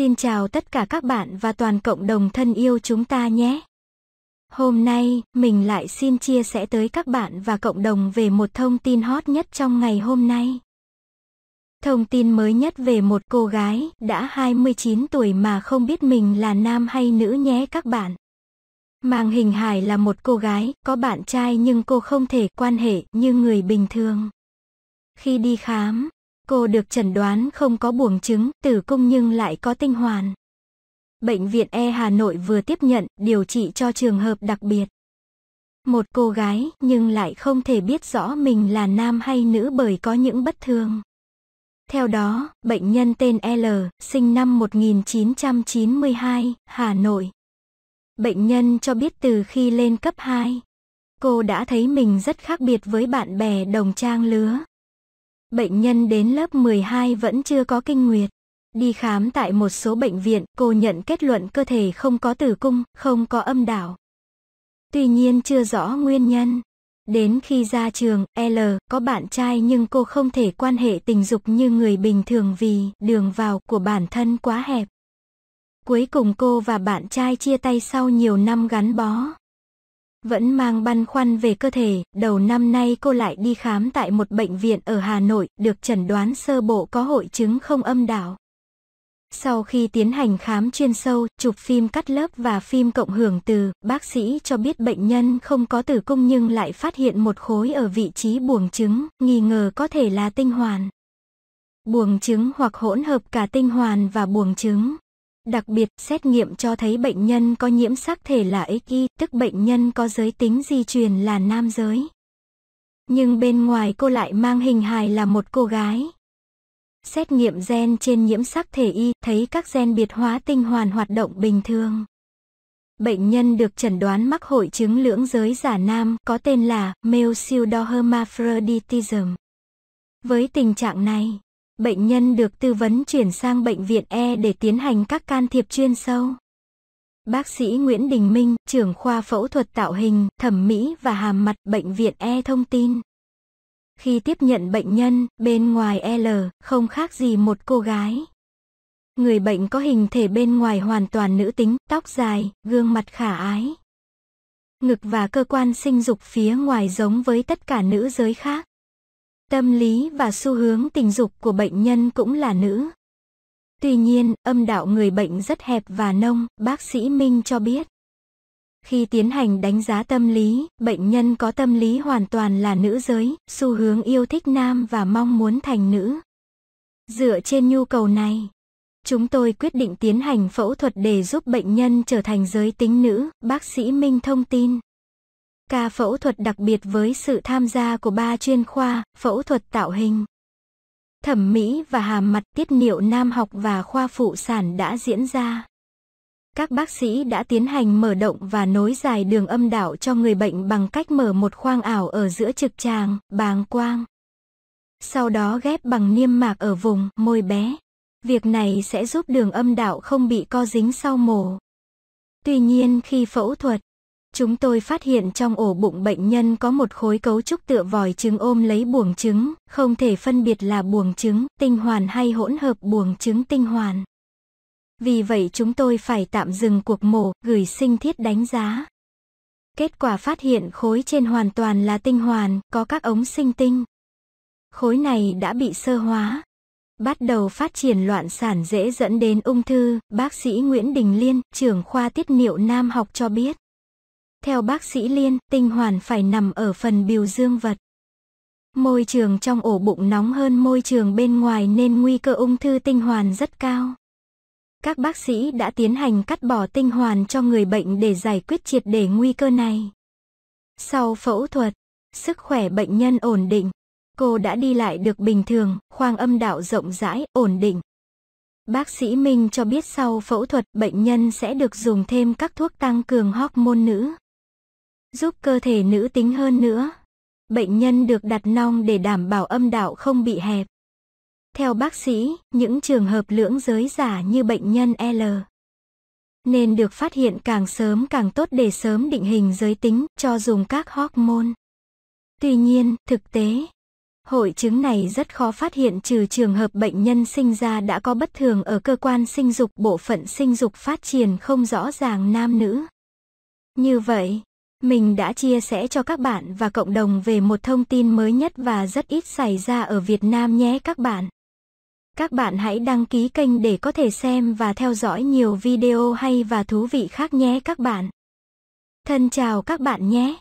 Xin chào tất cả các bạn và toàn cộng đồng thân yêu chúng ta nhé. Hôm nay, mình lại xin chia sẻ tới các bạn và cộng đồng về một thông tin hot nhất trong ngày hôm nay. Thông tin mới nhất về một cô gái đã 29 tuổi mà không biết mình là nam hay nữ nhé các bạn. Màng hình hài là một cô gái, có bạn trai nhưng cô không thể quan hệ như người bình thường. Khi đi khám, Cô được chẩn đoán không có buồng trứng, tử cung nhưng lại có tinh hoàn. Bệnh viện E Hà Nội vừa tiếp nhận, điều trị cho trường hợp đặc biệt. Một cô gái nhưng lại không thể biết rõ mình là nam hay nữ bởi có những bất thường. Theo đó, bệnh nhân tên L, sinh năm 1992, Hà Nội. Bệnh nhân cho biết từ khi lên cấp 2, cô đã thấy mình rất khác biệt với bạn bè đồng trang lứa. Bệnh nhân đến lớp 12 vẫn chưa có kinh nguyệt. Đi khám tại một số bệnh viện, cô nhận kết luận cơ thể không có tử cung, không có âm đạo Tuy nhiên chưa rõ nguyên nhân. Đến khi ra trường, L có bạn trai nhưng cô không thể quan hệ tình dục như người bình thường vì đường vào của bản thân quá hẹp. Cuối cùng cô và bạn trai chia tay sau nhiều năm gắn bó. Vẫn mang băn khoăn về cơ thể, đầu năm nay cô lại đi khám tại một bệnh viện ở Hà Nội, được chẩn đoán sơ bộ có hội chứng không âm đạo. Sau khi tiến hành khám chuyên sâu, chụp phim cắt lớp và phim cộng hưởng từ, bác sĩ cho biết bệnh nhân không có tử cung nhưng lại phát hiện một khối ở vị trí buồng trứng, nghi ngờ có thể là tinh hoàn. Buồng trứng hoặc hỗn hợp cả tinh hoàn và buồng trứng. Đặc biệt, xét nghiệm cho thấy bệnh nhân có nhiễm sắc thể là XY, tức bệnh nhân có giới tính di truyền là nam giới. Nhưng bên ngoài cô lại mang hình hài là một cô gái. Xét nghiệm gen trên nhiễm sắc thể Y thấy các gen biệt hóa tinh hoàn hoạt động bình thường. Bệnh nhân được chẩn đoán mắc hội chứng lưỡng giới giả nam có tên là Male Pseudohermaphroditism. Với tình trạng này, bệnh nhân được tư vấn chuyển sang bệnh viện E để tiến hành các can thiệp chuyên sâu. Bác sĩ Nguyễn Đình Minh, trưởng khoa phẫu thuật tạo hình, thẩm mỹ và hàm mặt bệnh viện E thông tin. Khi tiếp nhận bệnh nhân, bên ngoài L không khác gì một cô gái. Người bệnh có hình thể bên ngoài hoàn toàn nữ tính, tóc dài, gương mặt khả ái. Ngực và cơ quan sinh dục phía ngoài giống với tất cả nữ giới khác. Tâm lý và xu hướng tình dục của bệnh nhân cũng là nữ. Tuy nhiên, âm đạo người bệnh rất hẹp và nông, bác sĩ Minh cho biết. Khi tiến hành đánh giá tâm lý, bệnh nhân có tâm lý hoàn toàn là nữ giới, xu hướng yêu thích nam và mong muốn thành nữ. Dựa trên nhu cầu này, chúng tôi quyết định tiến hành phẫu thuật để giúp bệnh nhân trở thành giới tính nữ, bác sĩ Minh thông tin. Ca phẫu thuật đặc biệt với sự tham gia của ba chuyên khoa, phẫu thuật tạo hình, thẩm mỹ và hàm mặt tiết niệu nam học và khoa phụ sản đã diễn ra. Các bác sĩ đã tiến hành mở động và nối dài đường âm đạo cho người bệnh bằng cách mở một khoang ảo ở giữa trực tràng, bàng quang. Sau đó ghép bằng niêm mạc ở vùng môi bé. Việc này sẽ giúp đường âm đạo không bị co dính sau mổ. Tuy nhiên khi phẫu thuật, chúng tôi phát hiện trong ổ bụng bệnh nhân có một khối cấu trúc tựa vòi trứng ôm lấy buồng trứng, không thể phân biệt là buồng trứng tinh hoàn hay hỗn hợp buồng trứng tinh hoàn. Vì vậy chúng tôi phải tạm dừng cuộc mổ, gửi sinh thiết đánh giá. Kết quả phát hiện khối trên hoàn toàn là tinh hoàn, có các ống sinh tinh. Khối này đã bị sơ hóa. Bắt đầu phát triển loạn sản dễ dẫn đến ung thư, bác sĩ Nguyễn Đình Liên, trưởng khoa tiết niệu nam học cho biết. Theo bác sĩ Liên, tinh hoàn phải nằm ở phần biểu dương vật. Môi trường trong ổ bụng nóng hơn môi trường bên ngoài nên nguy cơ ung thư tinh hoàn rất cao. Các bác sĩ đã tiến hành cắt bỏ tinh hoàn cho người bệnh để giải quyết triệt để nguy cơ này. Sau phẫu thuật, sức khỏe bệnh nhân ổn định. Cô đã đi lại được bình thường, khoang âm đạo rộng rãi, ổn định. Bác sĩ Minh cho biết sau phẫu thuật bệnh nhân sẽ được dùng thêm các thuốc tăng cường hormone nữ giúp cơ thể nữ tính hơn nữa. Bệnh nhân được đặt nong để đảm bảo âm đạo không bị hẹp. Theo bác sĩ, những trường hợp lưỡng giới giả như bệnh nhân L nên được phát hiện càng sớm càng tốt để sớm định hình giới tính cho dùng các hormone. Tuy nhiên, thực tế, hội chứng này rất khó phát hiện trừ trường hợp bệnh nhân sinh ra đã có bất thường ở cơ quan sinh dục bộ phận sinh dục phát triển không rõ ràng nam nữ. Như vậy, mình đã chia sẻ cho các bạn và cộng đồng về một thông tin mới nhất và rất ít xảy ra ở Việt Nam nhé các bạn. Các bạn hãy đăng ký kênh để có thể xem và theo dõi nhiều video hay và thú vị khác nhé các bạn. Thân chào các bạn nhé.